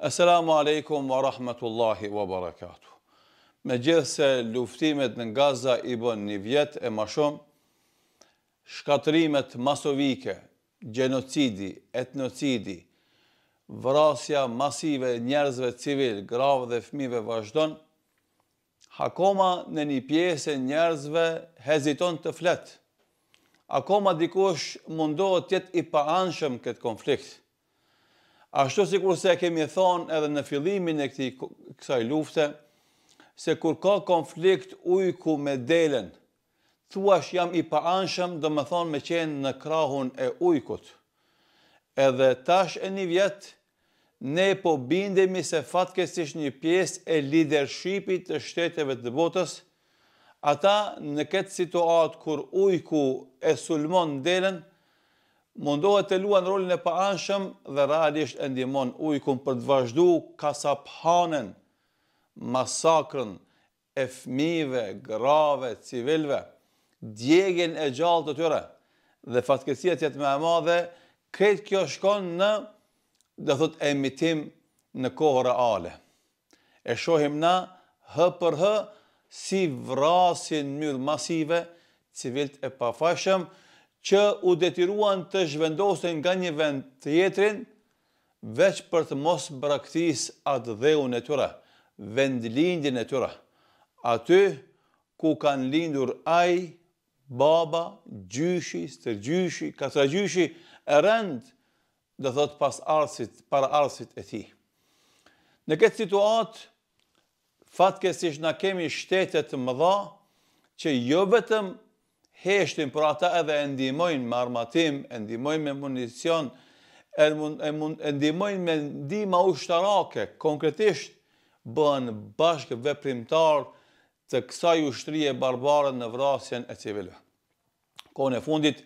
Assalamu alaikum wa rahmatullahi wa barakatuh. Me gjithë se luftimet në Gaza i bën një vjet e ma shumë, shkatrimet masovike, genocidi, etnocidi, vrasja masive njerëzve civil, gravë dhe fmive vazhdon, hakoma në një piesë njerëzve heziton të fletë. Akoma dikush mundohet tjetë i paanshëm këtë konfliktë. Ashtu si kur se kemi thonë edhe në filimin e këti kësaj lufte, se kur ka konflikt ujku me delen, thuash jam i paanshëm dhe më thonë me qenë në krahun e ujkut. Edhe tash e një vjetë, ne po bindemi se fatkesish një piesë e lidershipit të shteteve të botës, ata në këtë situatë kur ujku e sulmon në delen, mundohet të luan rolin e paanshëm dhe realisht e ndimon ujkun për të vazhdu kasaphanen, masakrën e fmive, grave, civilve, djegjen e gjallë të tyre dhe fatkesia të jetë me e madhe, këtë kjo shkon në, dhe thot, emitim në kohë reale. E shohim na, hë për hë, si vrasin mjërë masive, civilt e pafashëm, që u detiruan të zhvendosin nga një vend të jetrin, veç për të mos braktis atë dheu në tëra, vend lindin e tëra, aty ku kanë lindur aj, baba, gjyshi, stërgjyshi, katra gjyshi, e rend, dhe thot pas arsit, para arsit e ti. Në këtë situat, fatke si shna kemi shtetet më dha, që jo vetëm heshtin për ata edhe e ndimojnë me armatim, e ndimojnë me municion, e ndimojnë me ndima ushtarake, konkretisht bën bashkë veprimtar të kësaj ushtrije barbare në vrasjen e civilve. Kone e fundit,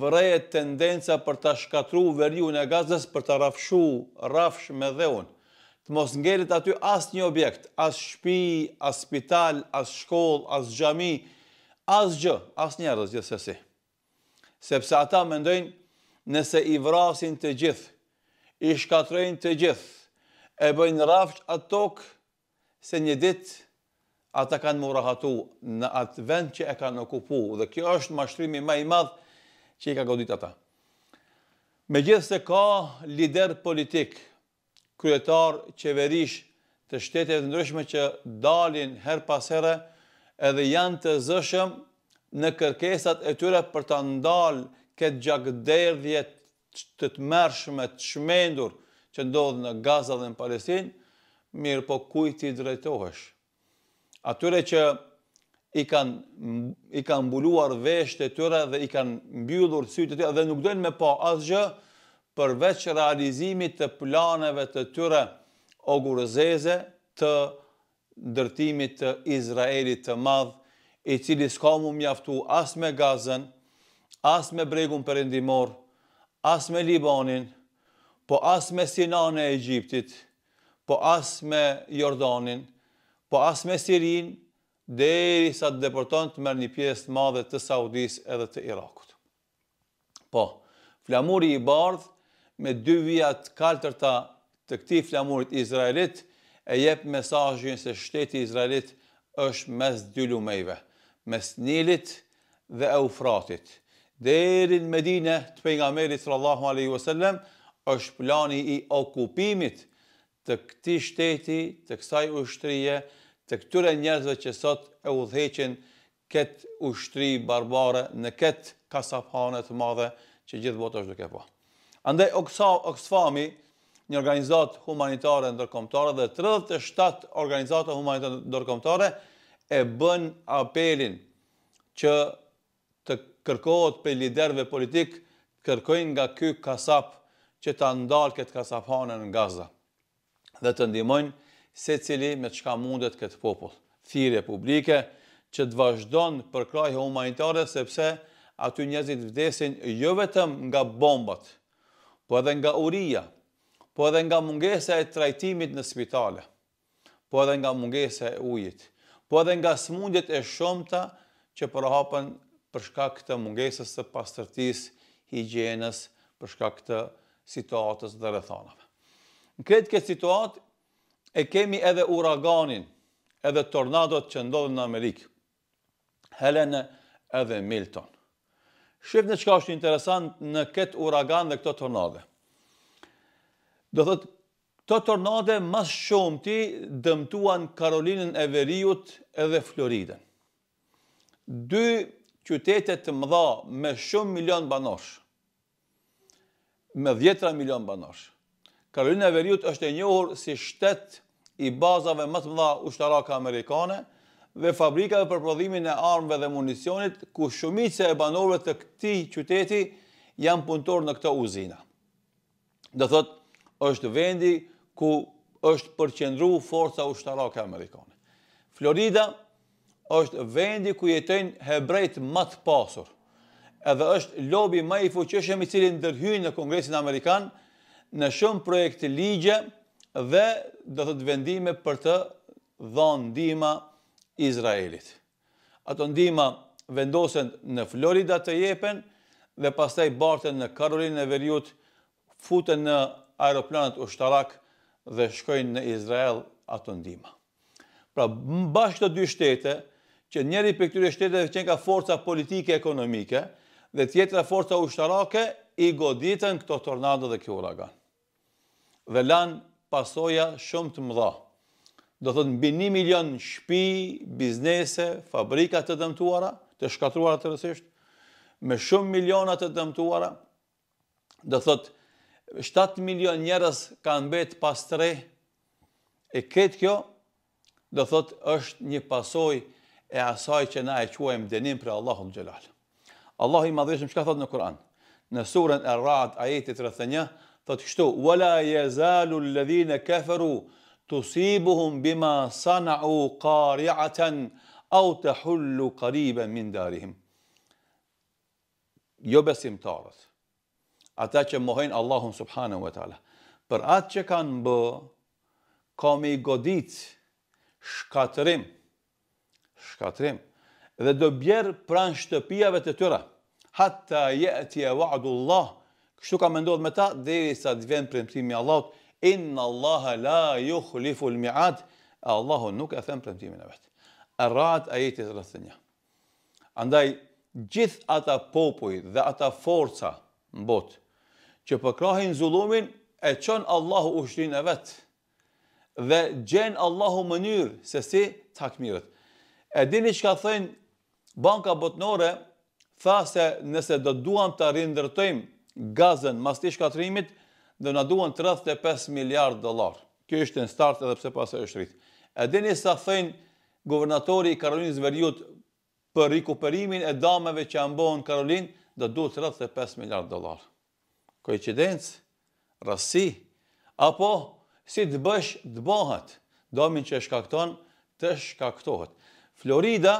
vërrejë tendenca për të shkatru verju në gazës për të rafshu, rafsh me dheun. Të mos ngerit aty as një objekt, as shpi, as spital, as shkoll, as gjami, asgjë, as njerëz gjithsesi. Sepse ata mendojnë nëse i vrasin të gjithë, i shkatrojnë të gjithë, e bëjnë rafqë atë tokë, se një ditë ata kanë më rahatu në atë vend që e kanë okupu, dhe kjo është mashtrimi maj i madhë që i ka godit ata. Me gjithë se ka lider politik, kryetar, qeverish, të shtetet ndryshme që dalin her pasere, edhe janë të zëshëm në kërkesat e tyre për të ndalë këtë gjakderdhje të të mërshme, të shmendur që ndodhë në Gaza dhe në Palestin, mirë po kujtë i drejtohesh. Atyre që i kanë i kanë mbuluar veshët e tyre dhe i kanë mbyllur sytë e tyre dhe nuk dojnë me pa asgjë përveç realizimit të planeve të tyre ogurëzeze të, të ndërtimit të Izraelit të madh, i cili s'ka mu mjaftu as me Gazën, as me Bregun Perëndimor, as me Libanin, po as me Sinain e Egjiptit, po as me Jordanin, po as me Sirin, derisa të deporton të mërë një pjesë të madhe të Saudis edhe të Irakut. Po, flamuri i bardh me dy vija të kaltërta të këtij flamurit izraelit, e jep mesajin se shteti Izraelit është mes dy lumejve, mes Nilit dhe Eufratit. Derin Medine të pengamerit sallallahu Allahu wasallam është plani i okupimit të këti shteti, të kësaj ushtrije, të këture njerëzve që sot e udheqin këtë ushtri barbare në këtë kasaphane të madhe që gjithë botë është duke po. Andaj Oksfami, një organizat humanitare ndërkomtare dhe 37 organizatë humanitare ndërkomtare e bën apelin që të kërkohet për liderve politik kërkojnë nga ky kasap që të ndalë këtë kasapane në Gaza dhe të ndimojnë se cili me qka mundet këtë popull. Thirje publike që të vazhdojnë për krajë humanitare sepse aty njëzit vdesin jo vetëm nga bombat, po edhe nga uria, po edhe nga mungese e trajtimit në spitale, po edhe nga mungese e ujit, po edhe nga smundjet e shumëta që përhapën përshka këtë mungesës të pastërtis, higjenës, përshka këtë situatës dhe rëthanave. Në këtë këtë situatë, e kemi edhe uraganin, edhe tornadot që ndodhën në Amerikë, Helene edhe Milton. Shqipë në qka është interesant në këtë uragan dhe këto tornadhe. Do thot, të tornade mas shumë ti dëmtuan Karolinën e Veriut edhe Floridën. Dy qytetet të mëdha me shumë milion banosh, me djetra milion banosh. Karolina e Veriut është e njohur si shtet i bazave më të mëdha ushtarake amerikane dhe fabrikave për prodhimin e armëve dhe municionit, ku shumica e banorëve të këti qyteti janë punëtor në këta uzina. Dhe thotë, është vendi ku është përqendru forca ushtarake Amerikane. Florida është vendi ku jetojnë hebrejt më të pasur, edhe është lobi më i fuqishëm i cili ndërhyjnë në Kongresin Amerikan në shumë projekte ligje dhe do të të vendime për të dhonë ndima Izraelit. Ato ndima vendosen në Florida të jepen dhe pastaj barten në Karolinë e Veriut, futen në aeroplanët ushtarak dhe shkojnë në Izrael ato ndima. Pra, bashkë të dy shtete, që njeri për këtyre shteteve qenë ka forca politike ekonomike dhe tjetëra forca ushtarake, i goditën këto tornado dhe kjo uragan. Dhe lanë pasoja shumë të mëdha. Do thëtë në bini milion shpi, biznese, fabrika të dëmtuara, të shkatruara të rësisht, me shumë milionat të dëmtuara, do thëtë 7 milion njerëz kanë bërë të pastre e këtë kjo do thot është një pasojë e asaj që na e quajmë dënim për Allahun xhelal. Allahu i madhëshëm çka thot në Kur'an? Në surën Ar-Ra'd ajeti 31 thot kështu: "Wa la yazalu alladhina kafaru tusibuhum bima sana'u qari'atan au tahullu qariban min darihim." Jo besimtarët ata që mohojn Allahun subhanahu wa taala. Për atë që kanë bë, ka me godit shkatrim. Shkatrim dhe do bjerë pran shtëpijave të tëra. Hatta jeti e wa'du Allah, kështu ka me ndodhë me ta, dhe i sa të vjenë premtimi Allahot, inna Allah la ju khulifu l e Allahu nuk e them premtimin e vetë. E ratë a jeti të rëthënja. Andaj, gjithë ata popuj dhe ata forca në botë, që krahin zulumin, e qënë Allahu ushtin e vetë. Dhe gjenë Allahu mënyrë se si takmirët. E dini që ka thënë banka botnore, tha se nëse do duham të rindërtojmë gazën mas të shkatrimit, dhe në duham 35 miliard dolar. Kjo është në start edhe pse pasë është rritë. E dini sa thënë guvernatori i Karolinës Verjut për rikuperimin e dameve që e mbohën Karolin, dhe duhet 35 miliard dolarë koincidenc, rasi, apo si të bësh të bëhat, domin që shkakton të shkaktohet. Florida,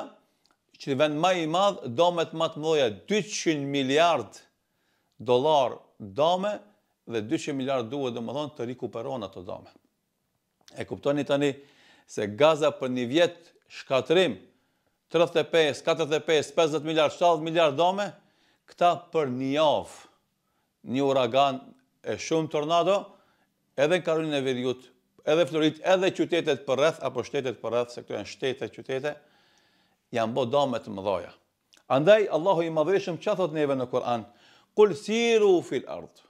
që të vend ma i madhë, domet ma të mdoja 200 miliard dolar dome dhe 200 miliard duhet dhe më thonë të rikuperon ato dome. E kuptoni tani se Gaza për një vjetë shkatrim 35, 45, 50 miliard, 70 miliard dome, këta për një javë një uragan e shumë tornado, edhe në karunin e Veriut, edhe florit, edhe qytetet për rreth, apo shtetet për rreth, se këto janë shtetet, qytetet, janë bo damet më dhoja. Andaj, Allahu i madhërishëm që thot neve në Koran, kul siru fil ardhë,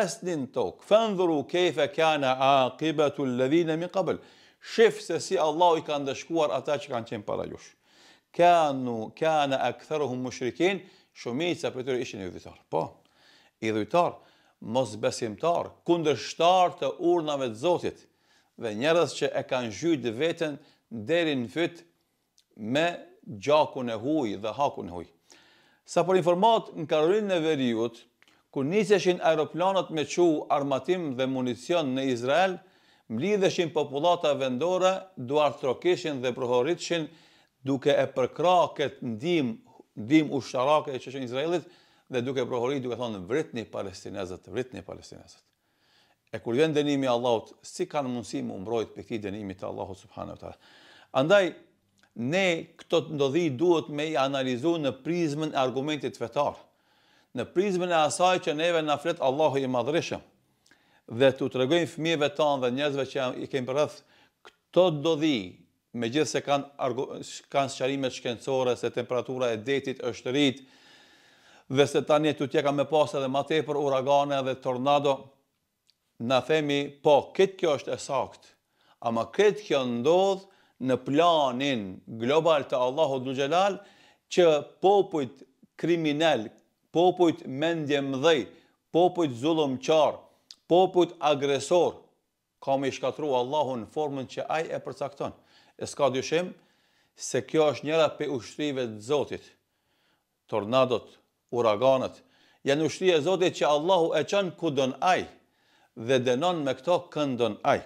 esnin tokë, fëndhuru kejfe kjana a kibetu lëdhine mi qabëllë, shifë se si Allahu i kanë dëshkuar ata që kanë qenë para jush. Kjana a këtheruhu më shrikinë, shumit se për tërë ishin Po, i dhujtar, mos besimtar, kundështar të urnave të Zotit, dhe njerës që e kanë gjyjtë vetën deri në fyt me gjaku në huj dhe haku në huj. Sa për informat në karurin në veriut, ku njësëshin aeroplanat me qu armatim dhe municion në Izrael, mlidheshin populata vendore, duar trokishin dhe prohoritshin, duke e përkra këtë ndim ushtarake që që Izraelit, dhe duke prohori duke thonë vritni palestinezët, vritni palestinezët. E kur vjen denimi i Allahut, si kanë mundësi mu mbrojt për këti dënimi të Allahut subhanahu wa taala. Andaj ne këto ndodhi duhet me i analizu në prizmën e argumentit fetar, në prizmën e asaj që neve na flet Allahu i madhreshëm dhe të regojnë fëmijëve tanë dhe njerëzve që i kemë përreth këto ndodhi me gjithë se kanë, kanë shqarimet shkencore, se temperatura e detit është rritë, dhe se tani e të tjeka me pas edhe ma tepër uragane dhe tornado, në themi, po, këtë kjo është e sakt, ama këtë kjo ndodhë në planin global të Allahu Dujelal, që popujt kriminal, popujt mendje mdhej, popujt zulum qar, popujt agresor, ka me shkatru Allahu në formën që aj e përcakton. E s'ka dyshim se kjo është njëra për ushtrive të zotit, tornadot, uraganët, janë ushtri e Zotit që Allahu e qanë ku dën aj dhe denon me këto këndën aj.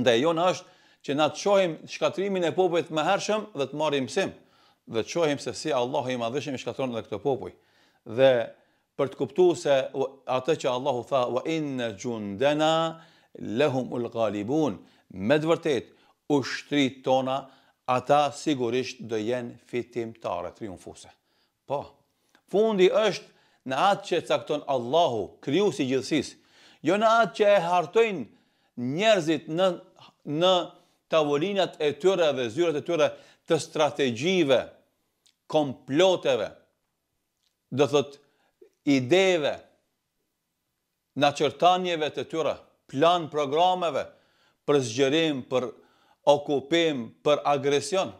Ndë e jonë është që na të qohim shkatrimin e popojt më hershëm dhe të marim sim, dhe të qohim se si Allahu i madhëshim i shkatron dhe këto popoj. Dhe për të kuptu se atë që Allahu tha, wa inë gjundena lehum ul galibun, me dëvërtet, ushtri tona, ata sigurisht dhe jenë fitim tare triumfuse. Po, fundi është në atë që cakton Allahu, kriju si gjithësis, jo në atë që e hartojnë njerëzit në, në tavolinat e tyre dhe zyret e tyre të strategjive, komploteve, dhe thot ideve, në qërtanjeve të tyre, plan programeve, për zgjerim, për okupim, për agresion,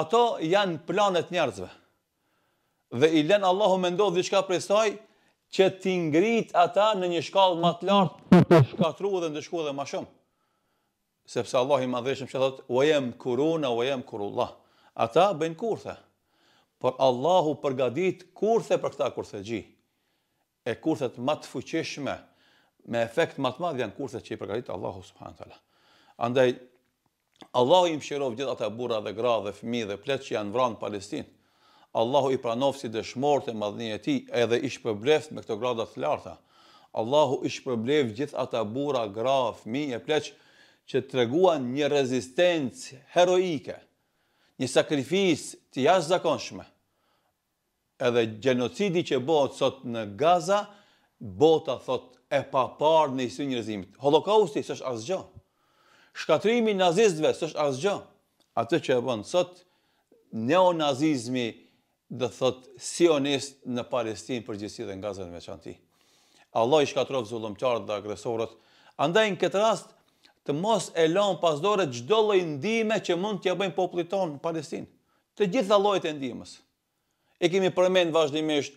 ato janë planet njerëzve dhe i lën Allahu me ndodhë diçka prej saj, që ti ngrit ata në një shkallë më të lartë, të shkatru dhe ndëshku dhe ma shumë. Sepse Allah i madhreshëm që thotë, o jem kuruna, o jem kurullah. Ata bëjnë kurthe. Por Allahu përgadit kurthe për këta kurthe gji. E kurthet më të fuqishme, me efekt më të madh janë kurthet që i përgatit Allahu subhanahu teala. Andaj Allahu i mëshiron gjithë ata burra dhe gra dhe fëmijë dhe pleq që janë vranë në Palestinë. Allahu i pranof si dëshmor të e ti, edhe ish përbleft me këto gradat të larta. Allahu ish përbleft gjithë ata bura, graf, mi e pleq, që të reguan një rezistencë heroike, një sakrifis të jashtë zakonshme. Edhe gjenocidi që botë sot në Gaza, bota thot e papar në isu një rezimit. Holokausti së është asgjo. Shkatrimi nazistve së është asgjo. Ate që e bënë sot, neonazizmi, dhe thot sionist në Palestinë për gjithësi dhe nga zënë me Allah i shkatrov zullumqarët dhe agresorët. Andaj në këtë rast të mos e lonë pasdore gjdo lë që mund t'ja bëjmë popullit tonë në Palestinë. Të gjitha lojt e indimës. E kemi përmen vazhdimisht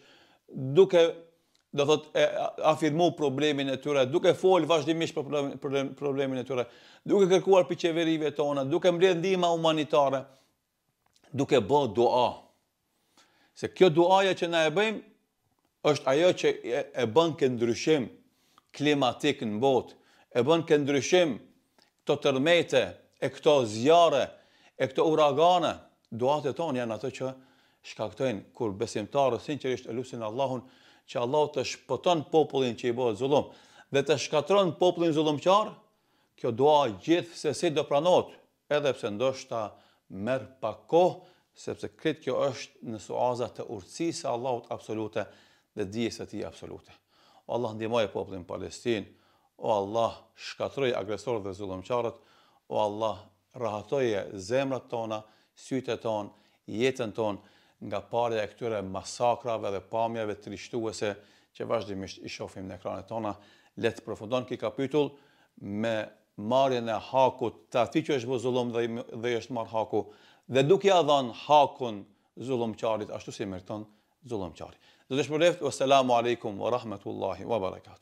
duke do thot, e, afirmu problemin e tyre, duke fol vazhdimisht për problemin e tyre, duke kërkuar për qeverive tona, duke mbledh ndihma humanitare, duke bë doa. Se kjo duaja që na e bëjmë, është ajo që e bën këtë ndryshim klimatik në botë, e bën këtë ndryshim këto tërmete, e këto zjare, e këto uragane, duatet tonë janë ato që shkaktojnë kur besimtarë sinqerisht e Allahun që Allahu të shpëton popullin që i bëhet zullum dhe të shkatron popullin zullumqar, kjo dua gjithsesi do pranohet, edhe pse ndoshta merr pak kohë, sepse këtë kjo është në suaza të urtësisë e Allahut absolute dhe dijes të tij absolute. O Allah ndihmoje popullin Palestin, o Allah shkatroj agresorët dhe zullumqarët, o Allah rahatoje zemrat tona, syte tonë, jetën tonë nga pare e këtyre masakrave dhe pamjeve trishtuese që vazhdimisht i shohim në ekranet tona. Le të përfundon këtë kapitull me marrjen e hakut, të ati që është bu dhe, dhe është marr haku, dhe duke ja dhanë hakun zullum qarit, ashtu si mërton zullum qarit. Dhe dhe shpër lefët, wassalamu alaikum wa rahmetullahi wa barakatuh.